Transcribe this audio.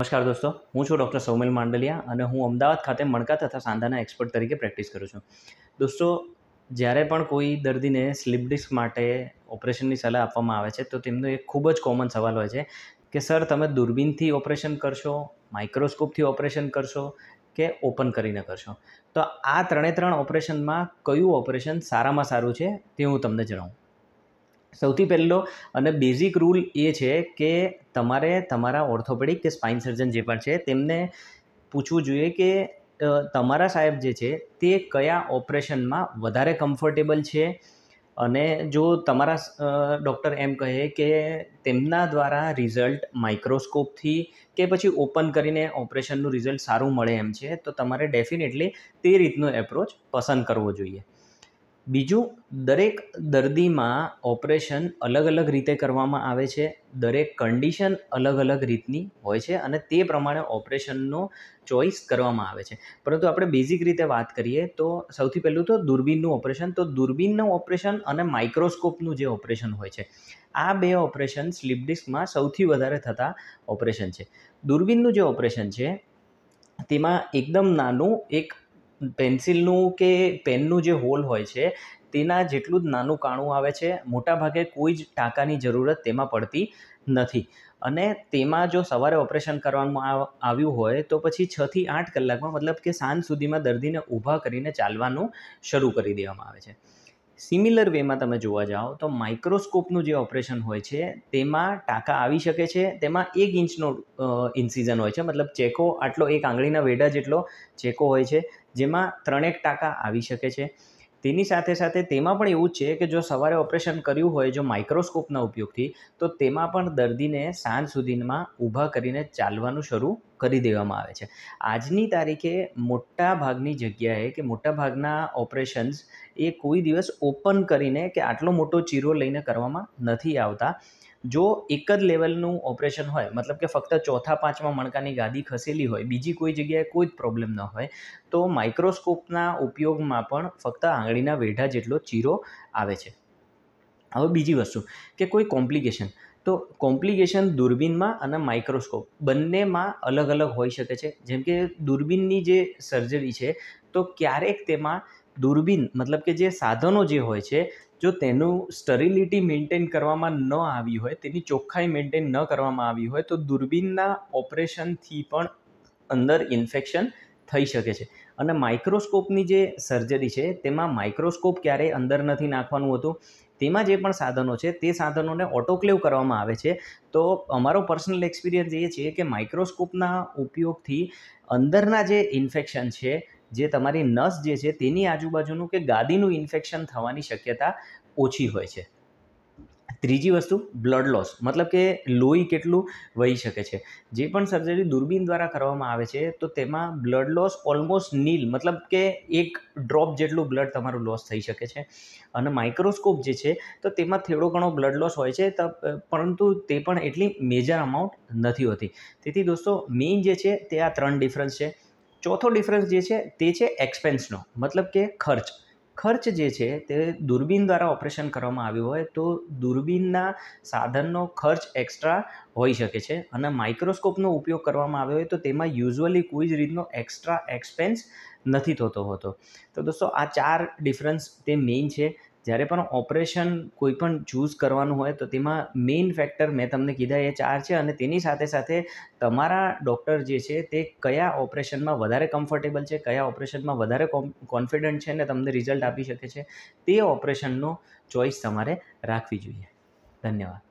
નમસ્કાર દોસ્તો હું છું ડૉક્ટર સૌમિલ માંડલિયા અને હું અમદાવાદ ખાતે મણકા તથા સાંધાના એક્સપર્ટ તરીકે પ્રેક્ટિસ કરું છું દોસ્તો જ્યારે પણ કોઈ દર્દીને સ્લીપ ડિસ્ક માટે ઓપરેશનની સલાહ આપવામાં આવે છે તો તેમનો એક ખૂબ જ કોમન સવાલ હોય છે કે સર તમે દૂરબીનથી ઓપરેશન કરશો માઇક્રોસ્કોપથી ઓપરેશન કરશો કે ઓપન કરીને કરશો તો આ ત્રણે ત્રણ ઓપરેશનમાં કયું ઓપરેશન સારામાં સારું છે તે હું તમને જણાવું સૌથી પહેલો અને બેઝિક રૂલ એ છે કે તમારે તમારા ઓર્થોપેડિક કે સ્પાઇન સર્જન જે પણ છે તેમને પૂછવું જોઈએ કે તમારા સાહેબ જે છે તે કયા ઓપરેશનમાં વધારે કમ્ફર્ટેબલ છે અને જો તમારા ડૉક્ટર એમ કહે કે તેમના દ્વારા રિઝલ્ટ માઇક્રોસ્કોપથી કે પછી ઓપન કરીને ઓપરેશનનું રિઝલ્ટ સારું મળે એમ છે તો તમારે ડેફિનેટલી તે રીતનો એપ્રોચ પસંદ કરવો જોઈએ બીજું દરેક દર્દીમાં ઓપરેશન અલગ અલગ રીતે કરવામાં આવે છે દરેક કંડિશન અલગ અલગ રીતની હોય છે અને તે પ્રમાણે ઓપરેશનનો ચોઈસ કરવામાં આવે છે પરંતુ આપણે બેઝિક રીતે વાત કરીએ તો સૌથી પહેલું તો દૂરબીનનું ઓપરેશન તો દૂરબીનનું ઓપરેશન અને માઇક્રોસ્કોપનું જે ઓપરેશન હોય છે આ બે ઓપરેશન સ્લીપ ડિસ્કમાં સૌથી વધારે થતા ઓપરેશન છે દૂરબીનનું જે ઓપરેશન છે તેમાં એકદમ નાનું એક પેન્સિલનું કે પેનનું જે હોલ હોય છે તેના જેટલું જ નાનું કાણું આવે છે મોટાભાગે કોઈ જ ટાંકાની જરૂરત તેમાં પડતી નથી અને તેમાં જો સવારે ઓપરેશન કરવામાં આવ્યું હોય તો પછી છથી આઠ કલાકમાં મતલબ કે સાંજ સુધીમાં દર્દીને ઊભા કરીને ચાલવાનું શરૂ કરી દેવામાં આવે છે સિમિલર વેમાં તમે જોવા જાઓ તો માઇક્રોસ્કોપનું જે ઓપરેશન હોય છે તેમાં ટાંકા આવી શકે છે તેમાં એક ઇંચનો ઇન્સિઝન હોય છે મતલબ ચેકો આટલો એક આંગળીના વેડા જેટલો ચેકો હોય છે જેમાં ત્રણેક ટાંકા આવી શકે છે તેની સાથે સાથે તેમાં પણ એવું છે કે જો સવારે ઓપરેશન કર્યું હોય જો માઇક્રોસ્કોપના ઉપયોગથી તો તેમાં પણ દર્દીને સાંજ સુધીમાં ઊભા કરીને ચાલવાનું શરૂ કરી દેવામાં આવે છે આજની તારીખે મોટા ભાગની જગ્યાએ કે મોટા ભાગના ઓપરેશન્સ એ કોઈ દિવસ ઓપન કરીને કે આટલો મોટો ચીરો લઈને કરવામાં નથી આવતા જો એક જ લેવલનું ઓપરેશન હોય મતલબ કે ફક્ત ચોથા પાંચમા મણકાની ગાદી ખસેલી હોય બીજી કોઈ જગ્યાએ કોઈ જ પ્રોબ્લેમ ન હોય તો માઇક્રોસ્કોપના ઉપયોગમાં પણ ફક્ત આંગળીના વેઢા જેટલો ચીરો આવે છે હવે બીજી વસ્તુ કે કોઈ કોમ્પ્લિકેશન તો કોમ્પ્લિકેશન દૂરબીનમાં અને માઇક્રોસ્કોપ બંનેમાં અલગ અલગ હોઈ શકે છે જેમ કે દૂરબીનની જે સર્જરી છે તો ક્યારેક તેમાં દૂરબીન મતલબ કે જે સાધનો જે હોય છે જો તેનું સ્ટરિલિટી મેન્ટેન કરવામાં ન આવી હોય તેની ચોખ્ખાઈ મેન્ટેન ન કરવામાં આવી હોય તો દૂરબીનના ઓપરેશનથી પણ અંદર ઇન્ફેક્શન થઈ શકે છે અને માઇક્રોસ્કોપની જે સર્જરી છે તેમાં માઇક્રોસ્કોપ ક્યારેય અંદર નથી નાખવાનું હતું તેમાં જે પણ સાધનો છે તે સાધનોને ઓટોક્લેવ કરવામાં આવે છે તો અમારો પર્સનલ એક્સપિરિયન્સ એ છે કે માઇક્રોસ્કોપના ઉપયોગથી અંદરના જે ઇન્ફેક્શન છે જે તમારી નસ જે છે તેની આજુબાજુનું કે ગાદીનું ઇન્ફેક્શન થવાની શક્યતા ઓછી હોય છે ત્રીજી વસ્તુ બ્લડ લોસ મતલબ કે લોહી કેટલું વહી શકે છે જે પણ સર્જરી દૂરબીન દ્વારા કરવામાં આવે છે તો તેમાં બ્લડ લોસ ઓલમોસ્ટ નીલ મતલબ કે એક ડ્રોપ જેટલું બ્લડ તમારું લોસ થઈ શકે છે અને માઇક્રોસ્કોપ જે છે તો તેમાં થોડો ઘણો બ્લડ લોસ હોય છે પરંતુ તે પણ એટલી મેજર અમાઉન્ટ નથી હોતી તેથી દોસ્તો મેઇન જે છે તે આ ત્રણ ડિફરન્સ છે ચોથો ડિફરન્સ જે છે તે છે એક્સપેન્સનો મતલબ કે ખર્ચ ખર્ચ જે છે તે દૂરબીન દ્વારા ઓપરેશન કરવામાં આવ્યું હોય તો દૂરબીનના સાધનનો ખર્ચ એક્સ્ટ્રા હોઈ શકે છે અને માઇક્રોસ્કોપનો ઉપયોગ કરવામાં આવ્યો હોય તો તેમાં યુઝ્યુઅલી કોઈ જ રીતનો એક્સ્ટ્રા એક્સપેન્સ નથી થતો હોતો તો દોસ્તો આ ચાર ડિફરન્સ તે મેઇન છે જ્યારે પણ ઓપરેશન કોઈ પણ ચૂઝ કરવાનું હોય તો તેમાં મેઇન ફેક્ટર મેં તમને કીધા એ ચાર છે અને તેની સાથે સાથે તમારા ડૉક્ટર જે છે તે કયા ઓપરેશનમાં વધારે કમ્ફર્ટેબલ છે કયા ઓપરેશનમાં વધારે કોન્ફિડન્ટ છે ને તમને રિઝલ્ટ આપી શકે છે તે ઓપરેશનનો ચોઈસ તમારે રાખવી જોઈએ ધન્યવાદ